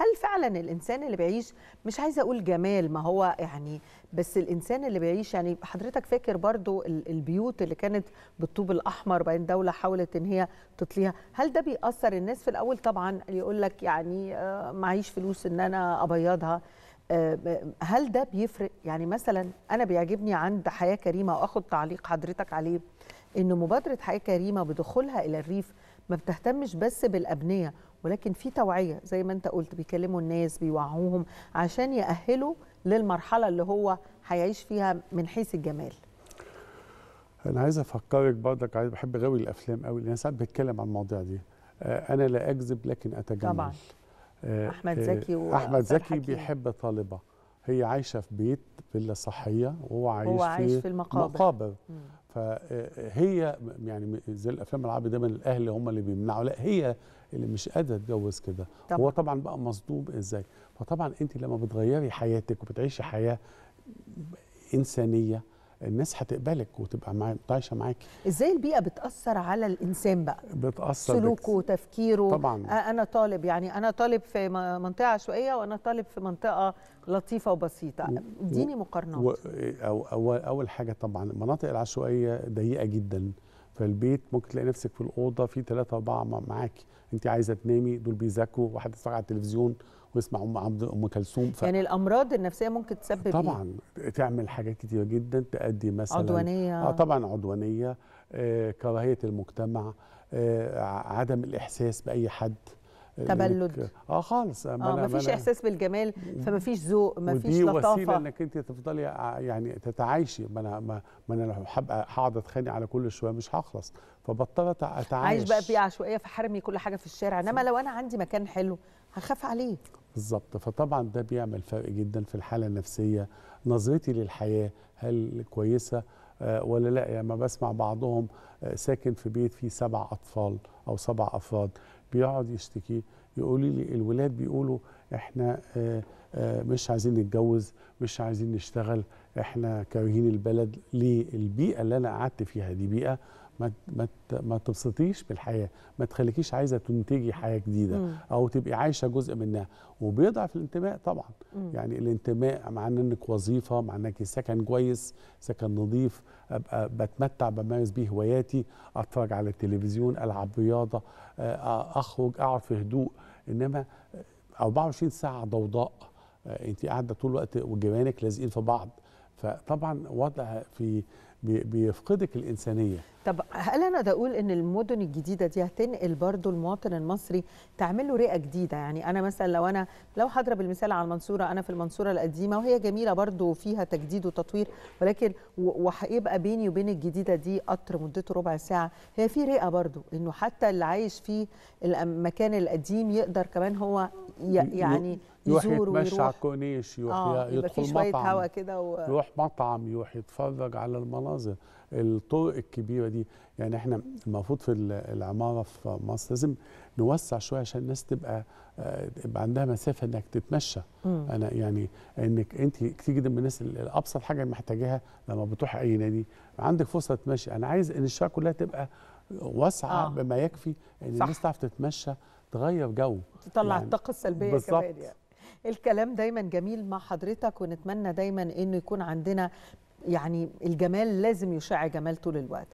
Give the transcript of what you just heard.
هل فعلا الانسان اللي بيعيش مش عايزه اقول جمال ما هو يعني بس الانسان اللي بيعيش يعني حضرتك فاكر برضو البيوت اللي كانت بالطوب الاحمر بعدين دوله حاولت ان هي تطليها هل ده بيأثر الناس في الاول طبعا يقول لك يعني آه، معيش فلوس ان انا ابيضها آه، هل ده بيفرق يعني مثلا انا بيعجبني عند حياه كريمه واخد تعليق حضرتك عليه ان مبادره حياه كريمه بدخولها الى الريف ما بتهتمش بس بالابنيه ولكن في توعيه زي ما انت قلت بيكلموا الناس بيوعوهم عشان ياهلوا للمرحله اللي هو هيعيش فيها من حيث الجمال انا عايز افكرك برضك عايز بحب غاوي الافلام قوي لان ساعات بتكلم عن المواضيع دي آه، انا لا اكذب لكن اتجمل طبعا آه، احمد آه، زكي و احمد زكي بيحب طالبه هي عايشه في بيت فيلا صحيه وهو عايش, هو عايش في, في المقابر, المقابر. فهي يعني زي الافلام العربي دايما الاهل هم اللي بيمنعوا لا هي اللي مش قادره تتجوز كده هو طبعا بقى مصدوم ازاي فطبعا انت لما بتغيري حياتك وبتعيشي حياه انسانيه الناس هتقبلك وتبقى معاك عايشه معاك ازاي البيئه بتاثر على الانسان بقى بتاثر سلوكه وتفكيره طبعا انا طالب يعني انا طالب في منطقه عشوائيه وانا طالب في منطقه لطيفه وبسيطه اديني مقارنات و... أو... اول حاجه طبعا المناطق العشوائيه ضيقه جدا فالبيت ممكن تلاقي نفسك في الاوضه في ثلاثه اربعه معاكي انت عايزه تنامي دول بيذاكروا واحد بيتفرج على التلفزيون ويسمع ام عبد ام كلثوم ف... يعني الامراض النفسيه ممكن تسبب طبعا إيه؟ تعمل حاجات كتيره جدا تؤدي مثلا عدوانيه اه طبعا عدوانيه آه كراهيه المجتمع آه عدم الاحساس باي حد تبلد اه خالص اه فيش احساس بالجمال فما فيش ذوق ما فيش لطافه ودي وسيله انك انت تفضلي آه، يعني تتعايشي ما انا ما انا لو هبقى هقعد اتخانق على كل شويه مش هخلص فبطلت اتعايش عايش بقى في عشوائيه فحرمي كل حاجه في الشارع انما لو انا عندي مكان حلو هخاف عليه بالظبط فطبعا ده بيعمل فرق جدا في الحاله النفسيه نظرتي للحياه هل كويسه آه، ولا لا يعني ما بسمع بعضهم آه، ساكن في بيت فيه سبع أطفال أو سبع أفراد بيقعد يشتكي يقولي لي الولاد بيقولوا احنا آه، مش عايزين نتجوز مش عايزين نشتغل احنا كارهين البلد ليه البيئة اللي أنا قعدت فيها دي بيئة ما ما ما تبسطيش بالحياه ما تخليكيش عايزه تنتجي حياه جديده مم. او تبقي عايشه جزء منها وبيضعف الانتماء طبعا مم. يعني الانتماء مع انك وظيفه مع انك سكن كويس سكن نظيف ابقى بتمتع بمارس بيه هواياتي اتفرج على التلفزيون العب رياضه آه، اخرج اقعد في هدوء انما 24 آه، ساعه ضوضاء آه، انت قاعده طول الوقت وجيرانك لازقين في بعض فطبعا وضع في بيفقدك الإنسانية طب هل أنا ده أقول إن المدن الجديدة دي هتنقل برضو المواطن المصري تعمل له رئة جديدة يعني أنا مثلا لو أنا لو هضرب المثال على المنصورة أنا في المنصورة القديمة وهي جميلة برضو فيها تجديد وتطوير ولكن وهيبقى بيني وبين الجديدة دي قطر مدته ربع ساعة هي في رئة برضو إنه حتى اللي عايش في المكان القديم يقدر كمان هو يعني يروح يتمشى على الكورنيش يروح آه يدخل مطعم هوا كده و... يروح مطعم يروح يتفرج على المناظر الطرق الكبيره دي يعني احنا المفروض في العماره في مصر لازم نوسع شويه عشان الناس تبقى آه، يبقى عندها مسافه انك تتمشى مم. انا يعني انك انت كتير جدا من الناس الابسط حاجه محتاجاها لما بتروح اي نادي عندك فرصه تمشي انا عايز ان الشارع كلها تبقى واسعه آه. بما يكفي ان صح. الناس تعرف تتمشى تغير جو تطلع يعني الطاقه السلبيه كمان يعني. الكلام دايما جميل مع حضرتك ونتمنى دايما انه يكون عندنا يعني الجمال لازم يشع جمال طول الوقت